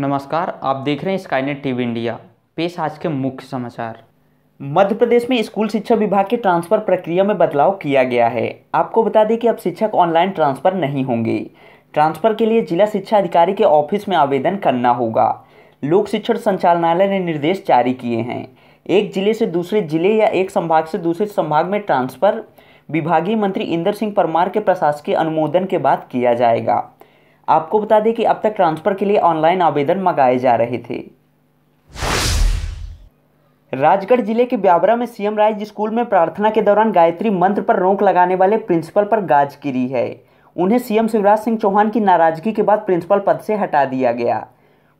नमस्कार आप देख रहे हैं स्काईनेट टीवी इंडिया पेश आज के मुख्य समाचार मध्य प्रदेश में स्कूल शिक्षा विभाग की ट्रांसफर प्रक्रिया में बदलाव किया गया है आपको बता दें कि अब शिक्षक ऑनलाइन ट्रांसफर नहीं होंगे ट्रांसफर के लिए जिला शिक्षा अधिकारी के ऑफिस में आवेदन करना होगा लोक शिक्षण संचालनालय ने निर्देश जारी किए हैं एक जिले से दूसरे जिले या एक संभाग से दूसरे संभाग में ट्रांसफर विभागीय मंत्री इंदर सिंह परमार के प्रशासकीय अनुमोदन के बाद किया जाएगा आपको बता दें कि अब तक ट्रांसफ़र के लिए ऑनलाइन आवेदन मंगाए जा रहे थे राजगढ़ जिले के ब्यावरा में सीएम राइज स्कूल में प्रार्थना के दौरान गायत्री मंत्र पर रोक लगाने वाले प्रिंसिपल पर गाज गिरी है उन्हें सीएम शिवराज सिंह चौहान की नाराजगी के बाद प्रिंसिपल पद से हटा दिया गया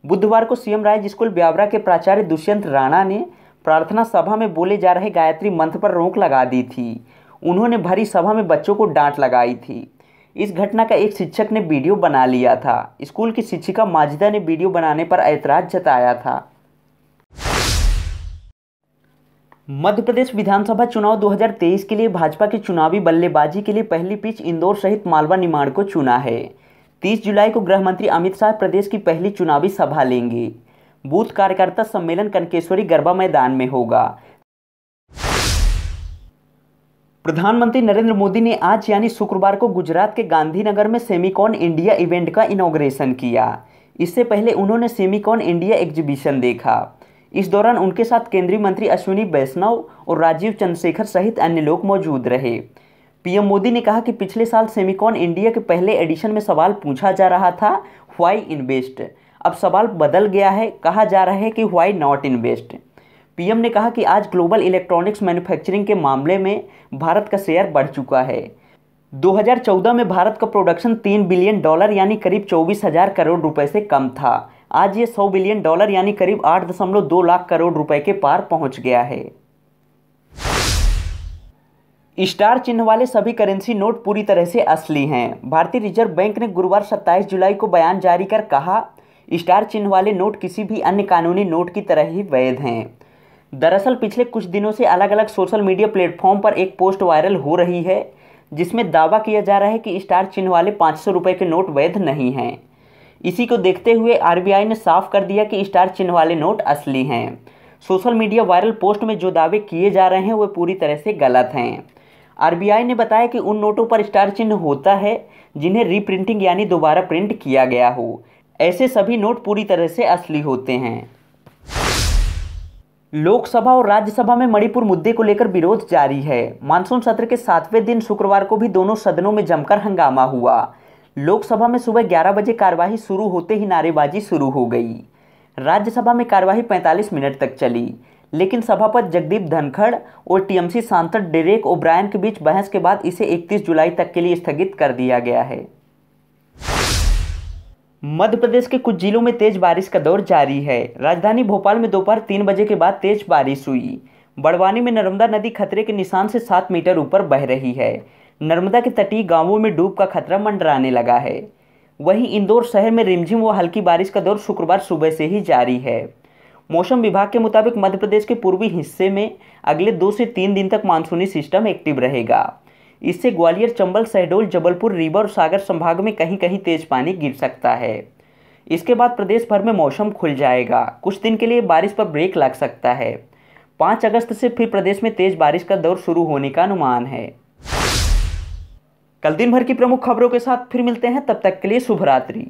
बुधवार को सीएम राइज स्कूल ब्यावरा के प्राचार्य दुष्यंत राणा ने प्रार्थना सभा में बोले जा रहे गायत्री मंत्र पर रोक लगा दी थी उन्होंने भरी सभा में बच्चों को डांट लगाई थी इस घटना का एक शिक्षक ने वीडियो बना लिया था स्कूल की शिक्षिका माजिदा ने वीडियो बनाने पर ऐतराज जताया था मध्य प्रदेश विधानसभा चुनाव 2023 के लिए भाजपा के चुनावी बल्लेबाजी के लिए पहली पिच इंदौर सहित मालवा निमाड़ को चुना है 30 जुलाई को गृह मंत्री अमित शाह प्रदेश की पहली चुनावी सभा लेंगे बूथ कार्यकर्ता सम्मेलन कनकेश्वरी गरबा मैदान में होगा प्रधानमंत्री नरेंद्र मोदी ने आज यानी शुक्रवार को गुजरात के गांधीनगर में सेमिकॉन इंडिया इवेंट का इनोग्रेशन किया इससे पहले उन्होंने सेमिकॉन इंडिया एग्जीबिशन देखा इस दौरान उनके साथ केंद्रीय मंत्री अश्विनी वैष्णव और राजीव चंद्रशेखर सहित अन्य लोग मौजूद रहे पीएम मोदी ने कहा कि पिछले साल सेमिकॉन इंडिया के पहले एडिशन में सवाल पूछा जा रहा था व्हाई इन्वेस्ट अब सवाल बदल गया है कहा जा रहा है कि व्हाई नॉट इन्वेस्ट पीएम ने कहा कि आज ग्लोबल इलेक्ट्रॉनिक्स मैन्युफैक्चरिंग के मामले में भारत का शेयर बढ़ चुका है 2014 में भारत का प्रोडक्शन 3 बिलियन डॉलर यानी करीब चौबीस हजार करोड़ रुपए से कम था आज ये 100 बिलियन डॉलर यानी करीब 8.2 लाख करोड़ रुपए के पार पहुंच गया है स्टार चिन्ह वाले सभी करेंसी नोट पूरी तरह से असली हैं भारतीय रिजर्व बैंक ने गुरुवार 27 जुलाई को बयान जारी कर कहा स्टार चिन्ह वाले नोट किसी भी अन्य कानूनी नोट की तरह ही वैध हैं दरअसल पिछले कुछ दिनों से अलग अलग सोशल मीडिया प्लेटफॉर्म पर एक पोस्ट वायरल हो रही है जिसमें दावा किया जा रहा है कि स्टार चिन्ह वाले पाँच सौ रुपये के नोट वैध नहीं हैं इसी को देखते हुए आरबीआई ने साफ कर दिया कि स्टार चिन्ह वाले नोट असली हैं सोशल मीडिया वायरल पोस्ट में जो दावे किए जा रहे हैं वे पूरी तरह से गलत हैं आरबीआई ने बताया कि उन नोटों पर स्टार चिन्ह होता है जिन्हें रीप्रिंटिंग यानी दोबारा प्रिंट किया गया हो ऐसे सभी नोट पूरी तरह से असली होते हैं लोकसभा और राज्यसभा में मणिपुर मुद्दे को लेकर विरोध जारी है मानसून सत्र के सातवें दिन शुक्रवार को भी दोनों सदनों में जमकर हंगामा हुआ लोकसभा में सुबह 11 बजे कार्यवाही शुरू होते ही नारेबाजी शुरू हो गई राज्यसभा में कार्यवाही 45 मिनट तक चली लेकिन सभापति जगदीप धनखड़ और टीएमसी सांसद डेरेक ओब्रायन के बीच बहस के बाद इसे 31 जुलाई तक के लिए स्थगित कर दिया गया है मध्य प्रदेश के कुछ जिलों में तेज बारिश का दौर जारी है राजधानी भोपाल में दोपहर तीन बजे के बाद तेज बारिश हुई बड़वानी में नर्मदा नदी खतरे के निशान से सात मीटर ऊपर बह रही है नर्मदा के तटीय गांवों में डूब का खतरा मंडराने लगा है वहीं इंदौर शहर में रिमझिम व हल्की बारिश का दौर शुक्रवार सुबह से ही जारी है मौसम विभाग के मुताबिक मध्य प्रदेश के पूर्वी हिस्से में अगले दो से तीन दिन तक मानसूनी सिस्टम एक्टिव रहेगा इससे ग्वालियर चंबल शहडोल जबलपुर रीवा और सागर संभाग में कहीं कहीं तेज पानी गिर सकता है इसके बाद प्रदेश भर में मौसम खुल जाएगा कुछ दिन के लिए बारिश पर ब्रेक लग सकता है पाँच अगस्त से फिर प्रदेश में तेज बारिश का दौर शुरू होने का अनुमान है कल दिन भर की प्रमुख खबरों के साथ फिर मिलते हैं तब तक के लिए शुभरात्रि